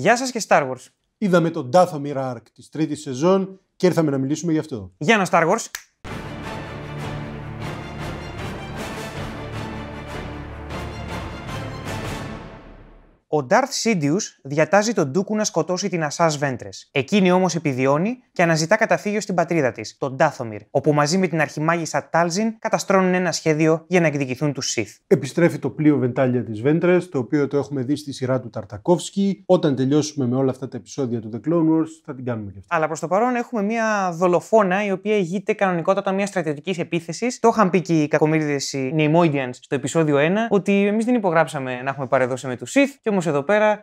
Γεια σας και Star Wars. Είδαμε τον Dathomir Arc της Τρίτης σεζόν και ήρθαμε να μιλήσουμε γι' αυτό. Γεια να Star Wars. Ο Darth Sidious διατάζει τον Ντούκου να σκοτώσει την Ασά Βέντρε. Εκείνη όμως επιβιώνει και αναζητά καταφύγιο στην πατρίδα της, τον Ντάθομιρ, όπου μαζί με την αρχιμάγισσα Τάλζιν καταστρώνουν ένα σχέδιο για να εκδικηθούν τους Σιθ. Επιστρέφει το πλοίο Βεντάλια τη Βέντρε, το οποίο το έχουμε δει στη σειρά του Ταρτακόφσκι. Όταν τελειώσουμε με όλα αυτά τα επεισόδια του The Clone Wars, θα την κάνουμε και αυτή. Αλλά προς το παρόν έχουμε μια δολοφόνα η οποία ηγείται κανονικότατα μια στρατιωτικής επίθεσης. Το είχαν πει και οι κακομίριδες στο επεισόδιο 1 ότι εμείς δεν υπογράψαμε να έχουμε παρεδώσει με τους Σιθ και εδώ πέρα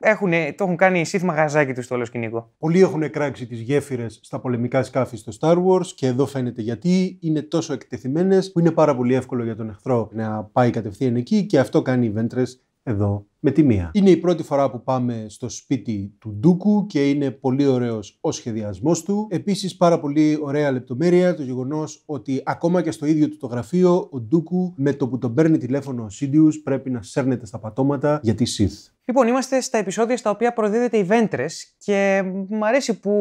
το έχουν κάνει σύνθημα γαζάκι του στο όλο σκηνικό. Πολλοί έχουν κράξει τις γέφυρες στα πολεμικά σκάφη στο Star Wars και εδώ φαίνεται γιατί είναι τόσο εκτεθειμένες που είναι πάρα πολύ εύκολο για τον εχθρό να πάει κατευθείαν εκεί και αυτό κάνει οι βέντρε εδώ με τη μία. Είναι η πρώτη φορά που πάμε στο σπίτι του Ντούκου και είναι πολύ ωραίος ο σχεδιασμός του. Επίσης πάρα πολύ ωραία λεπτομέρεια το γεγονός ότι ακόμα και στο ίδιο του το γραφείο ο Ντούκου με το που τον παίρνει τηλέφωνο ο Σίντιους πρέπει να σέρνεται στα πατώματα γιατί Σιθ. Λοιπόν, είμαστε στα επεισόδια στα οποία προδίδεται η Βέντρες και μου αρέσει που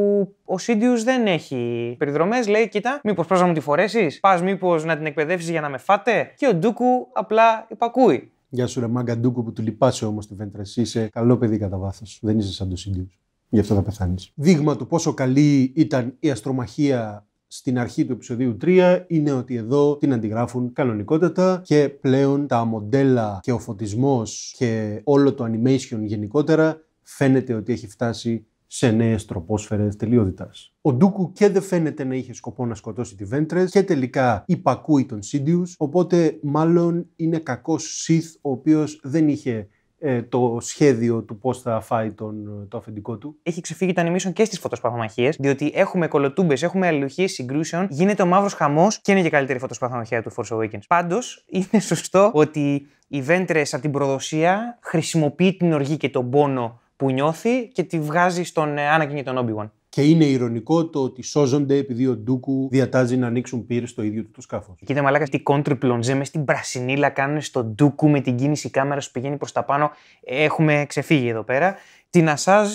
ο Σίντιου δεν έχει περιδρομές. Λέει, κοίτα, μήπως να μου τη φορέσεις, πας μήπως να την εκπαιδεύσεις για να με φάτε. Και ο Ντούκου απλά υπακούει. Γεια σου, ρε Ντούκου, που του λυπάσαι όμως τη Εσύ Είσαι καλό παιδί κατά βάθος. Δεν είσαι σαν το ίδιους. Γι' αυτό θα πεθάνεις. Δείγμα του πόσο καλή ήταν η αστρομαχία στην αρχή του επεισοδίου 3 είναι ότι εδώ την αντιγράφουν κανονικότατα και πλέον τα μοντέλα και ο φωτισμός και όλο το animation γενικότερα φαίνεται ότι έχει φτάσει σε νέες τροπόσφαιρες τελειότητας. Ο Ντούκου και δεν φαίνεται να είχε σκοπό να σκοτώσει τη Βέντρε και τελικά υπακούει τον Σίντιους, οπότε μάλλον είναι κακός Σιθ ο οποίος δεν είχε ε, το σχέδιο του πώς θα φάει τον, το αφεντικό του. Έχει ξεφύγει το animation και στις φωτοσπαθμαχίες, διότι έχουμε κολοτούμπες, έχουμε αλληλουχίες συγκρούσεων, γίνεται ο μαύρος χαμός και είναι και καλύτερη φωτοσπαθμαχία του Force Awakens. Πάντως, είναι σωστό ότι η Βέντρε από την προδοσία χρησιμοποιεί την οργή και τον πόνο που νιώθει και τη βγάζει στον Άννα ε, και τον Όμπιγον. Και είναι ηρωνικό το ότι σώζονται επειδή ο Ντούκου διατάζει να ανοίξουν πύρες στο ίδιο του το σκάφος. Κοίτα μαλάκα, τι κόντριπλονζέ μες στην πρασινίλα κάνουν στον Ντούκου με την κίνηση κάμερας που πηγαίνει προς τα πάνω. Έχουμε ξεφύγει εδώ πέρα. Την Ασάζ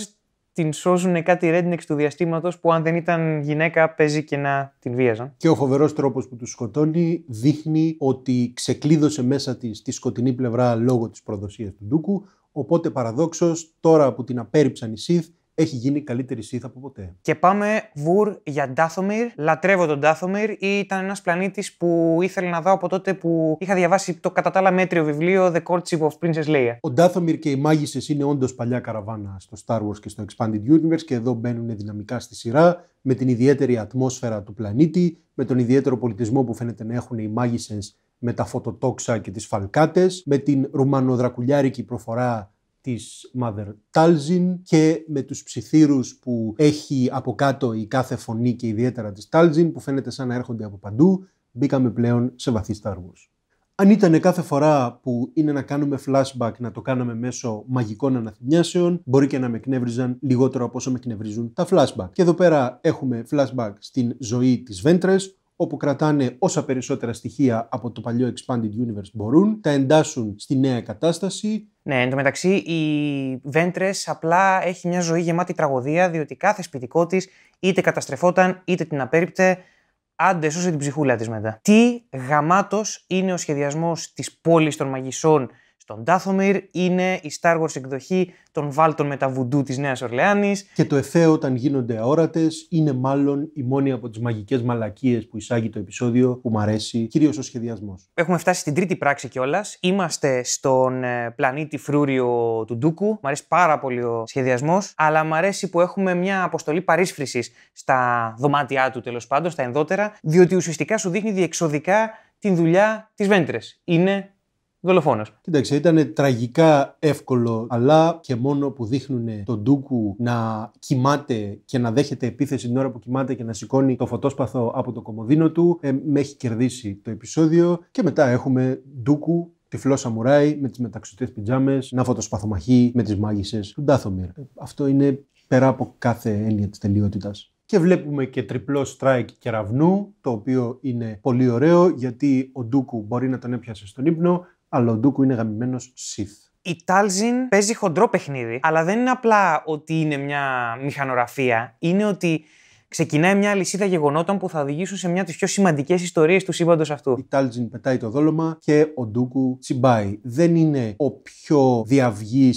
την σώζουν κάτι ρέντινεξ του διαστήματος που αν δεν ήταν γυναίκα παίζει και να την βίαζαν. Και ο φοβερός τρόπος που τους σκοτώνει δείχνει ότι ξεκλείδωσε μέσα της τη σκοτεινή πλευρά λόγω της προδοσίας του Ντούκου, Οπότε παραδόξως, τώρα που την απέρριψαν οι Σιθ, έχει γίνει καλύτερη Σιθ από ποτέ. Και πάμε βουρ για Ντάθομιρ. Λατρεύω τον Ντάθομιρ. Ήταν ένας πλανήτης που ήθελα να δω από τότε που είχα διαβάσει το κατά τα άλλα μέτριο βιβλίο The Courtship of Princess Leia. Ο Ντάθομιρ και οι μάγισσες είναι όντως παλιά καραβάνα στο Star Wars και στο Expanded Universe και εδώ μπαίνουν δυναμικά στη σειρά με την ιδιαίτερη ατμόσφαιρα του πλανήτη, με τον ιδιαίτερο πολιτισμό που φαίνεται να έχουν οι μάγισσες με τα φωτοτόξα και τις φαλκάτες, με την ρουμανοδρακουλιάρικη προφορά της Mother Talzin και με τους ψιθύρους που έχει από κάτω η κάθε φωνή και ιδιαίτερα της Talzin που φαίνεται σαν να έρχονται από παντού, μπήκαμε πλέον σε βαθύ Star Αν ήταν κάθε φορά που είναι να κάνουμε flashback να το κάναμε μέσω μαγικών αναθυμιάσεων, μπορεί και να με κνεύριζαν λιγότερο από όσο με κνευρίζουν τα flashback. Και εδώ πέρα έχουμε flashback στην ζωή της Βέντρες, όπου κρατάνε όσα περισσότερα στοιχεία από το παλιό Expanded Universe μπορούν, τα εντάσσουν στη νέα κατάσταση. Ναι, εν τω μεταξύ η Ventress απλά έχει μια ζωή γεμάτη τραγωδία, διότι κάθε σπιτικό της είτε καταστρεφόταν είτε την απέρριπτε. Άντε, σώσε την ψυχούλα της μετά. Τι γαμάτος είναι ο σχεδιασμός της πόλης των μαγισσών στον Ντάθομιρ, είναι η Star Wars εκδοχή των βάλτων με τα βουντού της Νέας Ορλεάνης. Και το εφέ όταν γίνονται αόρατες είναι μάλλον η μόνη από τις μαγικές μαλακίες που εισάγει το επεισόδιο που μου αρέσει, κυρίως ο σχεδιασμός. Έχουμε φτάσει στην τρίτη πράξη κιόλας. Είμαστε στον ε, πλανήτη φρούριο του Ντούκου. Μου αρέσει πάρα πολύ ο σχεδιασμός. αλλά μου αρέσει που έχουμε μια αποστολή παρίσφρησης στα δωμάτια του τέλος πάντων, στα ενδότερα, διότι ουσιαστικά σου δείχνει διεξοδικά την δουλειά της βέντρε. Είναι δολοφόνος. Κοίταξε, ήταν τραγικά εύκολο, αλλά και μόνο που δείχνουν τον Ντούκου να κοιμάται και να δέχεται επίθεση την ώρα που κοιμάται και να σηκώνει το φωτόσπαθο από το κομμωδίνο του, ε, με έχει κερδίσει το επεισόδιο. Και μετά έχουμε Ντούκου τυφλό σαμουράι με τις μεταξωτές πιτζάμες, να φωτοσπαθομαχή με τις μάγισσες του Ντάθομιρ. Ε, αυτό είναι πέρα από κάθε έννοια της τελειότητας. Και βλέπουμε και τριπλό strike κεραυνού, το οποίο είναι πολύ ωραίο γιατί ο Ντούκου μπορεί να τον έπιασε στον ύπνο, αλλά ο Ντούκου είναι γαμημένος Σιθ. Η Τάλζιν παίζει χοντρό παιχνίδι, αλλά δεν είναι απλά ότι είναι μια μηχανογραφία. Είναι ότι ξεκινάει μια λυσίδα γεγονότων που θα οδηγήσουν σε μια από τις πιο σημαντικές ιστορίες του σύμπαντος αυτού. Η Τάλζιν πετάει το δόλωμα και ο Ντούκου τσιμπάει. Δεν είναι ο πιο διαυγής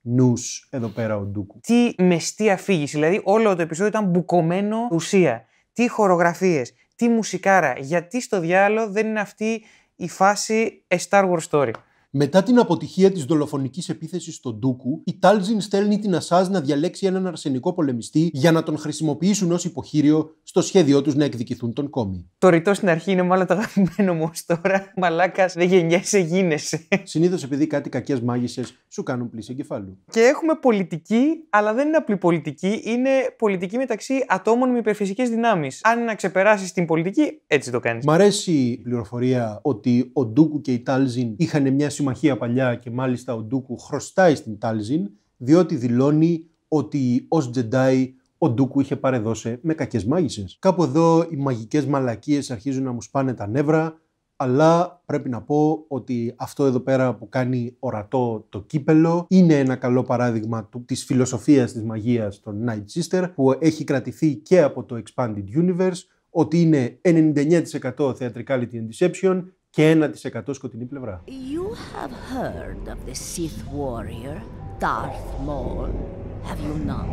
νους εδώ πέρα ο Ντούκου. Τι μεστή αφήγηση, δηλαδή όλο το επεισόδιο ήταν μπουκωμένο ουσία. Τι χορογραφίες, τι μουσικάρα, γιατί στο διάλογο δεν είναι αυτή η φάση A Star Wars Story. Μετά την αποτυχία της δολοφονικής επίθεσης στον Ντούκου, η Τάλζιν στέλνει την Ασάζ να διαλέξει έναν αρσενικό πολεμιστή για να τον χρησιμοποιήσουν ως υποχείριο στο σχέδιό τους να εκδικηθούν τον κόμι. Το ρητό στην αρχή είναι μάλλον το αγαπημένο μου τώρα. Μαλάκας δεν γεννιέσαι, γίνεσαι. Συνήθως επειδή κάτι κακές μάγισσες σου κάνουν πλήση εγκεφάλου. Και έχουμε πολιτική, αλλά δεν είναι απλή πολιτική, είναι πολιτική μεταξύ ατόμων με υπερφυσικές δυνάμεις. Αν να ξεπεράσεις την πολιτική, έτσι το κάνεις. Μ' αρέσει η πληροφορία ότι ο Ντούκου και η Τάλζιν είχαν μια συμμαχία παλιά και μάλιστα ο Ντούκου χρωστάει στην Τάλζιν διότι δηλώνει ότι ως Τζεντάι ο Ντούκου είχε παρεδώσει με κακές μάγισσες. Κάπου εδώ οι μαγικές μαλακίες αρχίζουν να μου σπάνε τα νεύρα αλλά πρέπει να πω ότι αυτό εδώ πέρα που κάνει ορατό το κύπελο είναι ένα καλό παράδειγμα τη της φιλοσοφίας της των Night Sister που έχει κρατηθεί και από το Expanded Universe ότι είναι 99% theatricality and deception και 1% σκοτεινή πλευρά. You have heard of the Sith warrior Darth Maul, have you not?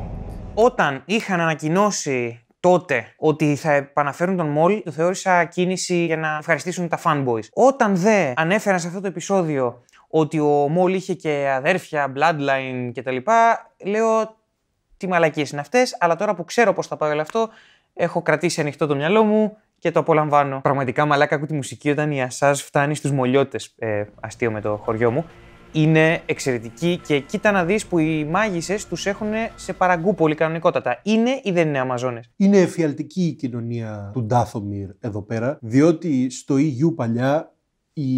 Όταν είχαν ανακοινώσει τότε ότι θα επαναφέρουν τον Μόλ, το θεώρησα κίνηση για να ευχαριστήσουν τα fanboys. Όταν δε ανέφεραν σε αυτό το επεισόδιο ότι ο Μόλ είχε και αδέρφια, bloodline κτλ. Λέω τι μαλακίες είναι αυτές, αλλά τώρα που ξέρω πώς θα πάει όλο αυτό, έχω κρατήσει ανοιχτό το μυαλό μου και το απολαμβάνω. Πραγματικά, μαλάκα, ακούω τη μουσική όταν η Ασάζ φτάνει στους μολιώτες. Ε, αστείο με το χωριό μου. Είναι εξαιρετική και κοίτα να δεις που οι μάγισσες τους έχουν σε παραγκούπολη κανονικότατα. Είναι ή δεν είναι Αμαζόνες. Είναι εφιαλτική η κοινωνία του Ντάθομιρ εδώ πέρα, διότι στο EU παλιά οι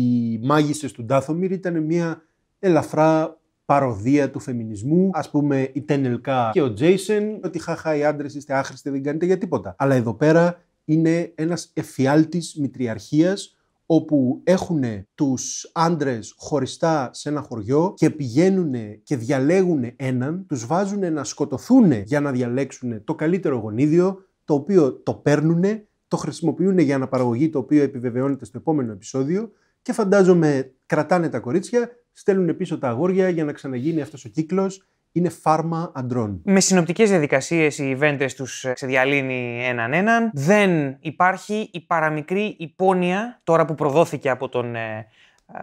μάγισσες τους Ντάθομιρ ήταν μια ελαφρά παροδία του φεμινισμού. Ας πούμε, η Τενελκά και ο Τζέισεν, ότι χαχά οι άντρες είστε άχρηστοι, δεν κάνετε για τίποτα. Αλλά εδώ πέρα είναι ένας εφιάλτης μητριαρχίας όπου έχουν τους άντρες χωριστά σε ένα χωριό και πηγαίνουν και διαλέγουν έναν, τους βάζουν να σκοτωθούν για να διαλέξουν το καλύτερο γονίδιο, το οποίο το παίρνουν, το χρησιμοποιούν για αναπαραγωγή, το οποίο επιβεβαιώνεται στο επόμενο επεισόδιο και φαντάζομαι κρατάνε τα κορίτσια, στέλνουν πίσω τα αγόρια για να ξαναγίνει αυτός ο κύκλος είναι φάρμα αντρών. Με συνοπτικές διαδικασίες οι βέντε τους ε, σε διαλύνει έναν έναν. Δεν υπάρχει η παραμικρή υπόνοια, τώρα που προδόθηκε από τον ε, ε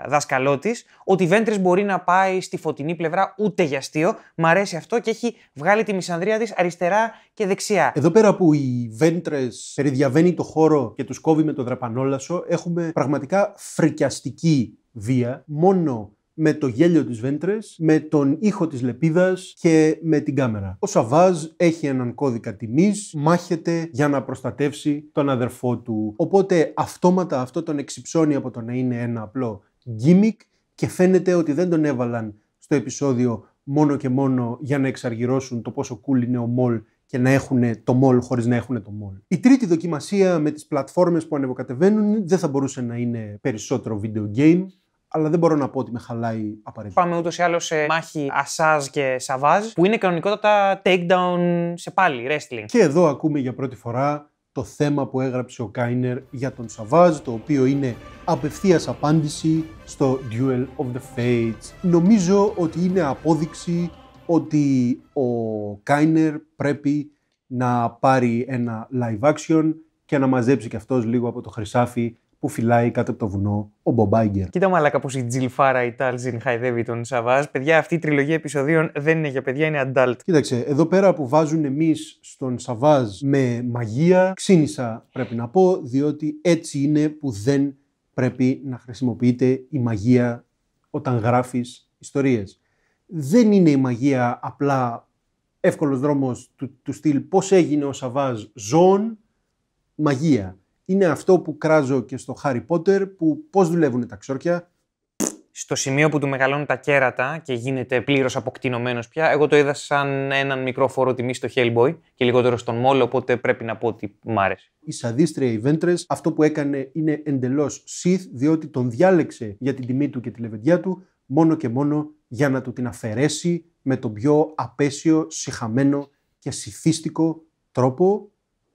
δάσκαλό της, ότι η Βέντρε μπορεί να πάει στη φωτεινή πλευρά ούτε για αστείο. Μ' αρέσει αυτό και έχει βγάλει τη μισανδρία της αριστερά και δεξιά. Εδώ πέρα που η Βέντρε περιδιαβαίνει το χώρο και τους κόβει με το δραπανόλασο, έχουμε πραγματικά φρικιαστική βία. Μόνο με το γέλιο της Βέντρες, με τον ήχο της Λεπίδας και με την κάμερα. Ο Σαββάζ έχει έναν κώδικα τιμής, μάχεται για να προστατεύσει τον αδερφό του. Οπότε αυτόματα αυτό τον εξυψώνει από το να είναι ένα απλό γκίμικ και φαίνεται ότι δεν τον έβαλαν στο επεισόδιο μόνο και μόνο για να εξαργυρώσουν το πόσο cool είναι ο Μολ και να έχουν το μόλ χωρίς να έχουν το μόλ. Η τρίτη δοκιμασία με τις πλατφόρμες που ανεβοκατεβαίνουν δεν θα μπορούσε να είναι περισσότερο video game αλλά δεν μπορώ να πω ότι με χαλάει απαραίτητα. Πάμε ούτως ή άλλως σε μάχη Ασάζ και Σαβάζ, που είναι κανονικότατα takedown σε πάλι, wrestling. Και εδώ ακούμε για πρώτη φορά το θέμα που έγραψε ο Κάινερ για τον Σαβάζ, το οποίο είναι απευθείας απάντηση στο Duel of the Fates. Νομίζω ότι είναι απόδειξη ότι ο Κάινερ πρέπει να πάρει ένα live action και να μαζέψει κι αυτός λίγο από το χρυσάφι που φυλάει κάτω από το βουνό ο Μπομπάγκερ. Κοίτα μαλάκα πως η Τζιλφάρα η Τάλζιν χαϊδεύει τον Σαββάζ. Παιδιά, αυτή η τριλογία επεισοδίων δεν είναι για παιδιά, είναι adult. Κοίταξε, εδώ πέρα που βάζουν εμείς στον Σαββάζ με μαγεία, ξύνησα πρέπει να πω, διότι έτσι είναι που δεν πρέπει να χρησιμοποιείται η μαγεία όταν γράφεις ιστορίες. Δεν είναι η μαγεία απλά εύκολος δρόμος του, του στυλ πώς έγινε ο Σαβάζ ζών, μαγεία είναι αυτό που κράζω και στο Χάρι Πότερ, που πώς δουλεύουν τα ξόρκια. Στο σημείο που του μεγαλώνουν τα κέρατα και γίνεται πλήρως αποκτηνωμένος πια, εγώ το είδα σαν έναν μικρό φορό τιμή στο Hellboy και λιγότερο στον Μόλο, οπότε πρέπει να πω ότι μ' άρεσε. Η σαδίστρια, η αυτό που έκανε είναι εντελώς Sith, διότι τον διάλεξε για την τιμή του και τη λεβεντιά του, μόνο και μόνο για να του την αφαιρέσει με τον πιο απέσιο, συχαμένο και σιθίστικο τρόπο.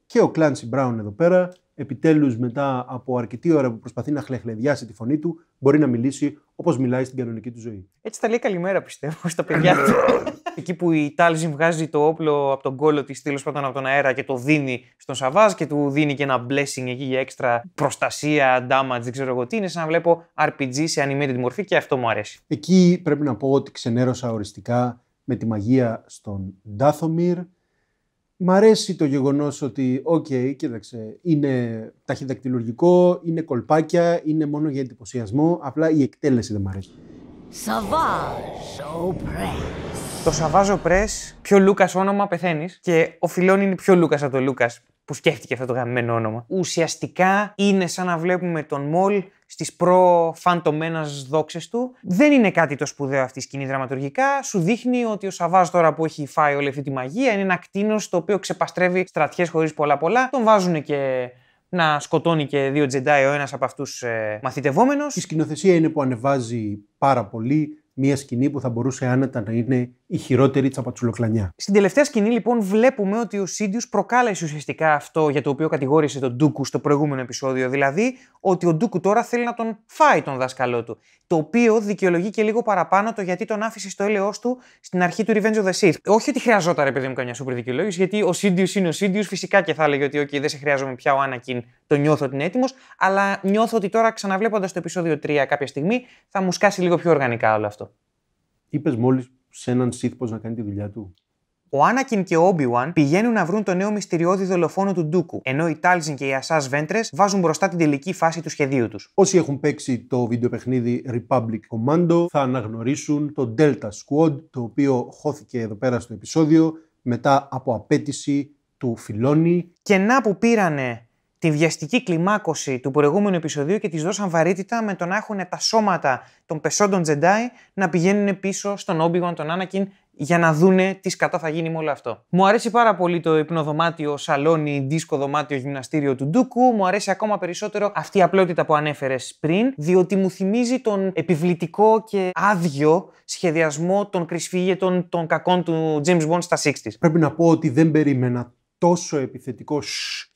Και ο Clancy Brown εδώ πέρα επιτέλους μετά από αρκετή ώρα που προσπαθεί να χλεχλεδιάσει τη φωνή του, μπορεί να μιλήσει όπως μιλάει στην κανονική του ζωή. Έτσι θα λέει καλημέρα πιστεύω στα παιδιά του. Εκεί που η Τάλζιν βγάζει το όπλο από τον κόλο της, τέλος πάντων από τον αέρα και το δίνει στον Σαββάζ και του δίνει και ένα blessing εκεί για έξτρα προστασία, damage, δεν ξέρω εγώ τι. Είναι σαν να βλέπω RPG σε animated μορφή και αυτό μου αρέσει. Εκεί πρέπει να πω ότι ξενέρωσα οριστικά με τη μαγεία στον Ντάθομιρ, Μ' αρέσει το γεγονός ότι, οκ, okay, κοίταξε, είναι ταχυδακτηλουργικό, είναι κολπάκια, είναι μόνο για εντυπωσιασμό, απλά η εκτέλεση δεν μ' αρέσει. Savage Press. Το Savage Press, πιο Λούκας όνομα πεθαίνεις. Και ο Φιλόν είναι πιο Λούκας από τον Λούκας που σκέφτηκε αυτό το γαμμένο όνομα. Ουσιαστικά είναι σαν να βλέπουμε τον Μολ στις προφαντωμένες δόξες του. Δεν είναι κάτι το σπουδαίο αυτή η σκηνή δραματουργικά. Σου δείχνει ότι ο Σαββάζ τώρα που έχει φάει όλη αυτή τη μαγεία είναι ένα κτίνος το οποίο ξεπαστρεύει στρατιές χωρίς πολλά-πολλά. Τον βάζουν και να σκοτώνει και δύο τζεντάι ο ένας από αυτούς ε, μαθητευόμενο. Η σκηνοθεσία είναι που ανεβάζει πάρα πολύ μια σκηνή που θα μπορούσε άνετα να είναι η χειρότερη τσαπατσουλοκλανιά. Στην τελευταία σκηνή, λοιπόν, βλέπουμε ότι ο Σίντιου προκάλεσε ουσιαστικά αυτό για το οποίο κατηγόρησε τον Ντούκου στο προηγούμενο επεισόδιο. Δηλαδή, ότι ο Ντούκου τώρα θέλει να τον φάει τον δάσκαλό του. Το οποίο δικαιολογεί και λίγο παραπάνω το γιατί τον άφησε στο έλεό του στην αρχή του Revenge of the Sith. Όχι ότι χρειαζόταν, επειδή παιδί μου, καμιά σούπερ δικαιολόγηση, γιατί ο Σίντιου είναι ο Σίντιου. Φυσικά και θα έλεγε ότι, OK, δεν σε χρειάζομαι πια ο Άνακιν, το νιώθω ότι είναι έτοιμος. Αλλά νιώθω ότι τώρα ξαναβλέποντας το επεισόδιο 3 κάποια στιγμή θα μου σκάσει λίγο πιο οργανικά όλο αυτό. Είπες μόλις σε έναν Σιθ να κάνει τη δουλειά του. Ο Άνακιν και ο Όμπιουαν πηγαίνουν να βρουν το νέο μυστηριώδη δολοφόνο του Ντούκου, ενώ οι Τάλζιν και οι Ασά Βέντρε βάζουν μπροστά την τελική φάση του σχεδίου τους. Όσοι έχουν παίξει το βιντεοπαιχνίδι Republic Commando θα αναγνωρίσουν το Delta Squad, το οποίο χώθηκε εδώ πέρα στο επεισόδιο μετά από απέτηση του Φιλόνι. Και να που πήρανε τη βιαστική κλιμάκωση του προηγούμενου επεισοδίου και της δώσαν βαρύτητα με το να έχουν τα σώματα των πεσόντων Τζεντάι να πηγαίνουν πίσω στον Όμπιγον, τον Άνακιν, για να δούνε τι σκατά θα γίνει με όλο αυτό. Μου αρέσει πάρα πολύ το υπνοδωμάτιο, σαλόνι, δίσκο δωμάτιο, γυμναστήριο του Ντούκου. Μου αρέσει ακόμα περισσότερο αυτή η απλότητα που ανέφερες πριν, διότι μου θυμίζει τον επιβλητικό και άδειο σχεδιασμό των κρυσφύγετων των κακών του James Bond στα 60 Πρέπει να πω ότι δεν περίμενα τόσο επιθετικό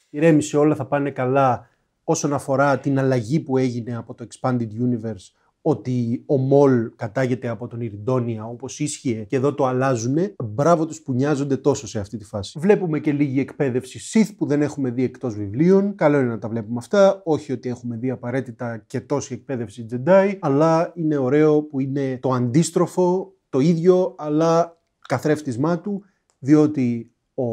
ηρέμησε, όλα θα πάνε καλά όσον αφορά την αλλαγή που έγινε από το Expanded Universe ότι ο Μολ κατάγεται από τον Ιρντόνια όπως ίσχυε και εδώ το αλλάζουνε. Μπράβο τους που νοιάζονται τόσο σε αυτή τη φάση. Βλέπουμε και λίγη εκπαίδευση Sith που δεν έχουμε δει εκτός βιβλίων. Καλό είναι να τα βλέπουμε αυτά. Όχι ότι έχουμε δει απαραίτητα και τόση εκπαίδευση Jedi, αλλά είναι ωραίο που είναι το αντίστροφο, το ίδιο, αλλά καθρέφτισμά του, διότι ο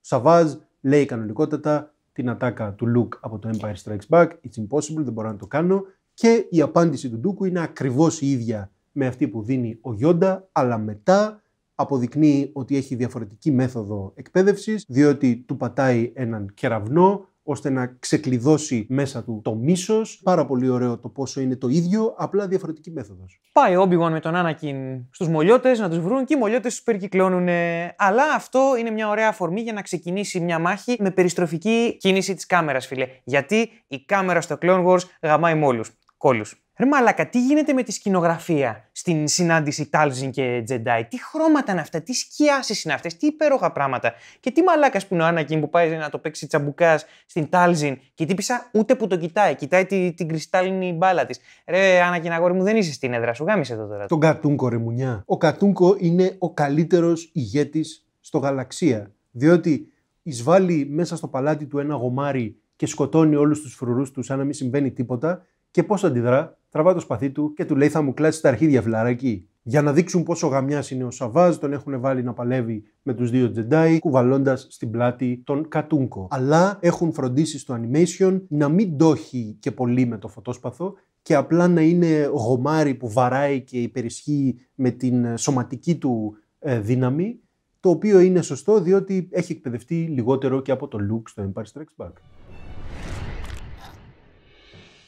Σαβάζ λέει κανονικότατα την ατάκα του Λουκ από το Empire Strikes Back, It's impossible, δεν μπορώ να το κάνω. Και η απάντηση του Ντούκου είναι ακριβώς η ίδια με αυτή που δίνει ο Γιόντα, αλλά μετά αποδεικνύει ότι έχει διαφορετική μέθοδο εκπαίδευσης, διότι του πατάει έναν κεραυνό, ώστε να ξεκλειδώσει μέσα του το μίσος. Πάρα πολύ ωραίο το πόσο είναι το ίδιο, απλά διαφορετική μέθοδος. Πάει ο obi με τον Anakin στους μολιώτες να τους βρουν και οι μολιώτες τους περικυκλώνουν. Ε, αλλά αυτό είναι μια ωραία αφορμή για να ξεκινήσει μια μάχη με περιστροφική κίνηση της κάμερας, φίλε. Γιατί η κάμερα στο Clone Wars γαμάει μόλους. Κόλου. Ρε μαλακα, τι γίνεται με τη σκηνογραφία στην συνάντηση Τάλζιν και Τζεντάι. Τι χρώματα είναι αυτά, τι σκιάσεις είναι αυτές, τι υπέροχα πράγματα. Και τι μαλάκας που είναι ο Άννακιν που πάει να το παίξει τσαμπουκάς στην Τάλζιν και τύπησα ούτε που το κοιτάει. Κοιτάει την κρυστάλλινη μπάλα της. Ρε Άννακιν, αγόρι μου, δεν είσαι στην έδρα σου, γάμισε το τώρα. Τον Κατούνκο, ρε μουνιά. Ο Κατούνκο είναι ο καλύτερος ηγέτης στο γαλαξία. Διότι εισβάλλει μέσα στο παλάτι του ένα γομάρι και σκοτώνει όλους τους φρουρούς του σαν να μην συμβαίνει τίποτα και πώς αντιδρά, τραβά το σπαθί του και του λέει: Θα μου κλάτσει τα αρχίδια, φιλαράκι. Για να δείξουν πόσο γαμιάς είναι ο Σαββάζ, τον έχουν βάλει να παλεύει με τους δύο Τζεντάι, κουβαλώντας στην πλάτη τον Κατούνκο. Αλλά έχουν φροντίσει στο animation να μην τόχει και πολύ με το φωτόσπαθο και απλά να είναι γομάρι που βαράει και υπερισχύει με την ε, σωματική του ε, δύναμη, το οποίο είναι σωστό διότι έχει εκπαιδευτεί λιγότερο και από το look στο Empire Strikes Back.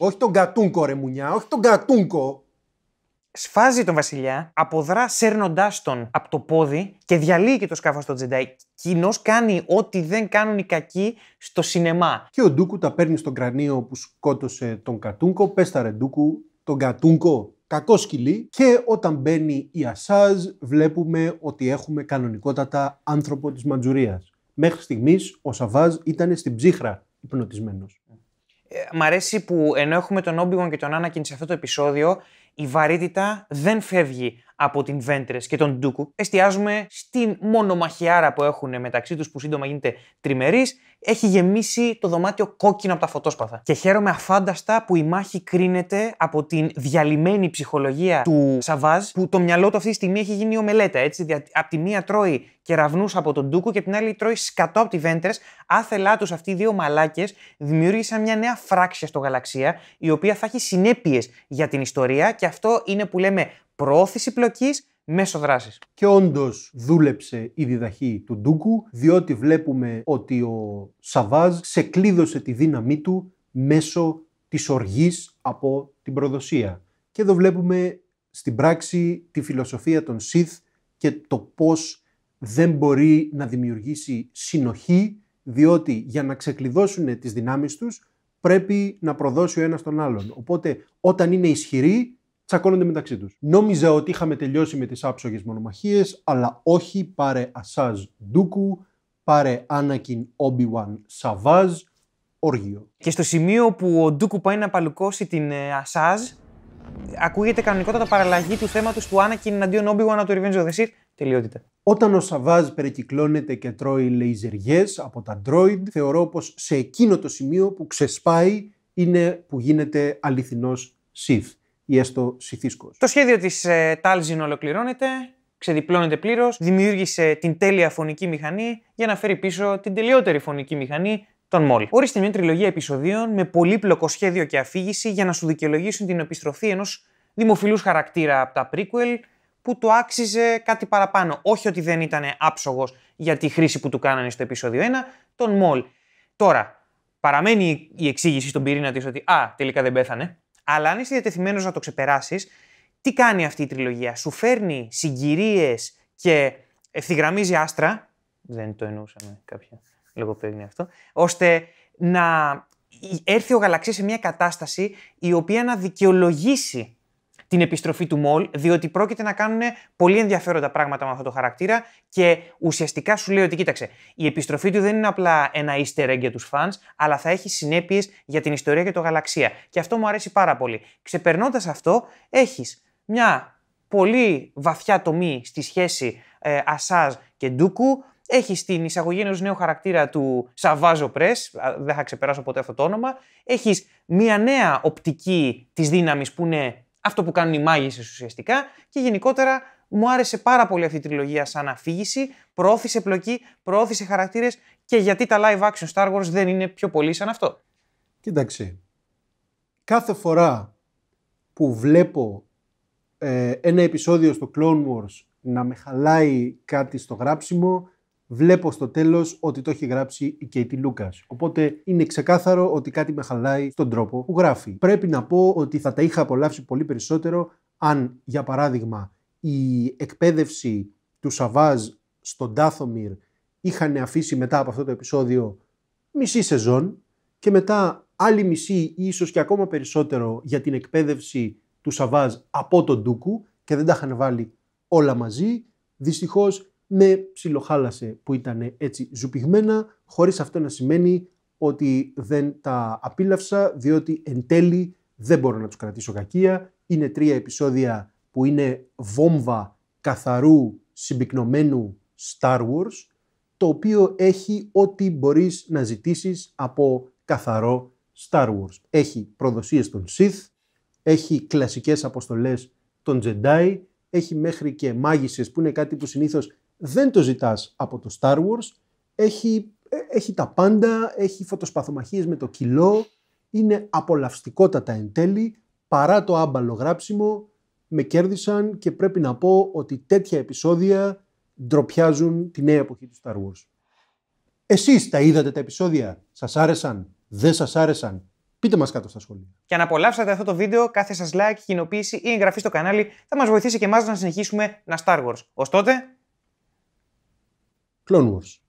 Όχι τον κατούνκο, ρε μουνιά, όχι τον κατούνκο. Σφάζει τον βασιλιά, αποδρά σέρνοντά τον από το πόδι και διαλύει και το σκάφος στον Τζεντάι. Κοινώ κάνει ό,τι δεν κάνουν οι κακοί στο σινεμά. Και ο Ντούκου τα παίρνει στον κρανίο που σκότωσε τον Κατούνκο. Πες τα ρε Ντούκου, τον Κατούνκο. Κακό σκυλί. Και όταν μπαίνει η Ασάζ, βλέπουμε ότι έχουμε κανονικότατα άνθρωπο της Μαντζουρίας. Μέχρι στιγμής ο Σαβάζ ήταν στην ψύχρα υπνοτισμένος. Ε, μ' αρέσει που ενώ έχουμε τον Όμπιγον και τον Άννακιν σε αυτό το επεισόδιο, η βαρύτητα δεν φεύγει από την Βέντρε και τον Ντούκου. Εστιάζουμε στην μονομαχιάρα που έχουν μεταξύ τους, που σύντομα γίνεται τριμερής. Έχει γεμίσει το δωμάτιο κόκκινο από τα φωτόσπαθα. Και χαίρομαι αφάνταστα που η μάχη κρίνεται από την διαλυμένη ψυχολογία του Σαβάζ, που το μυαλό του αυτή τη στιγμή έχει γίνει ομελέτα. Έτσι, από τη μία τρώει κεραυνούς από τον Ντούκου και από την άλλη τρώει σκατό από τη Βέντρε. Άθελά τους αυτοί οι δύο μαλάκες δημιούργησαν μια τρωει κεραυνου απο τον ντουκου και την αλλη τρωει σκατο απο τη βεντρε αθελα του αυτοι οι δυο μαλακε δημιουργησαν μια νεα φράξια στο γαλαξία, η οποία θα έχει συνέπειες για την ιστορία και αυτό είναι που λέμε προώθηση πλοκής μέσω δράσης. Και όντως δούλεψε η διδαχή του Ντούκου, διότι βλέπουμε ότι ο Σαβάζ ξεκλείδωσε τη δύναμή του μέσω της οργής από την προδοσία. Και εδώ βλέπουμε στην πράξη τη φιλοσοφία των Σιθ και το πώς δεν μπορεί να δημιουργήσει συνοχή, διότι για να ξεκλειδώσουν τις δυνάμεις τους πρέπει να προδώσει ο ένας τον άλλον. Οπότε όταν είναι ισχυροί τσακώνονται μεταξύ τους. Νόμιζα ότι είχαμε τελειώσει με τις άψογες μονομαχίες, αλλά όχι, πάρε Ασάζ Ντούκου, πάρε Άνακιν Όμπιουαν Σαβάζ, όργιο. Και στο σημείο που ο Ντούκου πάει να παλουκώσει την ε, Ασάζ, ακούγεται κανονικότατα παραλλαγή του θέματος του Άνακιν εναντίον Όμπιουαν του Revenge of the Τελειότητα. Όταν ο Σαβάζ περικυκλώνεται και τρώει λέιζεριές από τα ντρόιντ, θεωρώ πως σε εκείνο το σημείο που ξεσπάει είναι που γίνεται αληθινός Sith ή έστω συθίσκο. Το σχέδιο της ε, Τάλζιν ολοκληρώνεται, ξεδιπλώνεται πλήρως, δημιούργησε την τέλεια φωνική μηχανή για να φέρει πίσω την τελειότερη φωνική μηχανή τον Μόλ. Ορίστε μια τριλογία επεισοδίων με πολύπλοκο σχέδιο και αφήγηση για να σου δικαιολογήσουν την επιστροφή ενός δημοφιλούς χαρακτήρα από τα prequel που του άξιζε κάτι παραπάνω. Όχι ότι δεν ήταν άψογος για τη χρήση που του κάνανε στο επεισόδιο 1, τον Μόλ. Τώρα, παραμένει η εξήγηση στον πυρήνα της ότι Α, τελικά δεν πέθανε. Αλλά αν είσαι διατεθειμένος να το ξεπεράσεις, τι κάνει αυτή η τριλογία. Σου φέρνει συγκυρίες και ευθυγραμμίζει άστρα. Δεν το εννοούσαμε κάποια λογοπαίγνια αυτό. ώστε να έρθει ο γαλαξίας σε μια κατάσταση η οποία να δικαιολογήσει την επιστροφή του Μολ, διότι πρόκειται να κάνουν πολύ ενδιαφέροντα πράγματα με αυτό το χαρακτήρα και ουσιαστικά σου λέει ότι κοίταξε, η επιστροφή του δεν είναι απλά ένα easter egg για τους fans, αλλά θα έχει συνέπειες για την ιστορία και το γαλαξία. Και αυτό μου αρέσει πάρα πολύ. Ξεπερνώντας αυτό, έχεις μια πολύ βαθιά τομή στη σχέση ε, Ασάζ και Ντούκου. Έχεις την εισαγωγή ενός νέου χαρακτήρα του Σαββάζο Πρε, δεν θα ξεπεράσω ποτέ αυτό το όνομα. Έχεις μια νέα οπτική της δύναμης που είναι αυτό που κάνουν οι μάγισσε ουσιαστικά και γενικότερα μου άρεσε πάρα πολύ αυτή η τριλογία σαν αφήγηση, προώθησε πλοκή, προώθησε χαρακτήρες και γιατί τα live action Star Wars δεν είναι πιο πολύ σαν αυτό. Κοίταξε, κάθε φορά που βλέπω ε, ένα επεισόδιο στο Clone Wars να με χαλάει κάτι στο γράψιμο, βλέπω στο τέλος ότι το έχει γράψει η Κέιτι Λούκας. Οπότε είναι ξεκάθαρο ότι κάτι με χαλάει στον τρόπο που γράφει. Πρέπει να πω ότι θα τα είχα απολαύσει πολύ περισσότερο αν, για παράδειγμα, η εκπαίδευση του Σαββάζ στον Τάθομιρ είχαν αφήσει μετά από αυτό το επεισόδιο μισή σεζόν και μετά άλλη μισή ή ίσως και ακόμα περισσότερο για την εκπαίδευση του Σαββάζ από τον Ντούκου και δεν τα είχαν βάλει όλα μαζί. Δυστυχώς με ψιλοχάλασε που ήταν έτσι ζουπιγμένα, χωρίς αυτό να σημαίνει ότι δεν τα απίλαυσα, διότι εν τέλει δεν μπορώ να τους κρατήσω κακία. Είναι τρία επεισόδια που είναι βόμβα καθαρού συμπυκνωμένου Star Wars, το οποίο έχει ό,τι μπορείς να ζητήσεις από καθαρό Star Wars. Έχει προδοσίες των Sith, έχει κλασικές αποστολές των Jedi, έχει μέχρι και μάγισσες που είναι κάτι που συνήθως δεν το ζητάς από το Star Wars, έχει, ε, έχει τα πάντα, έχει φωτοσπαθομαχίες με το κιλό, είναι απολαυστικότατα εν τέλει, παρά το άμπαλο γράψιμο, με κέρδισαν και πρέπει να πω ότι τέτοια επεισόδια ντροπιάζουν τη νέα εποχή του Star Wars. Εσείς τα είδατε τα επεισόδια, σας άρεσαν, δεν σας άρεσαν, Πείτε μας κάτω στα σχόλια. Και αν απολαύσατε αυτό το βίντεο, κάθε σας like, κοινοποίηση ή εγγραφή στο κανάλι θα μας βοηθήσει και εμάς να συνεχίσουμε να Star Wars. Ωστότε, Clone Wars.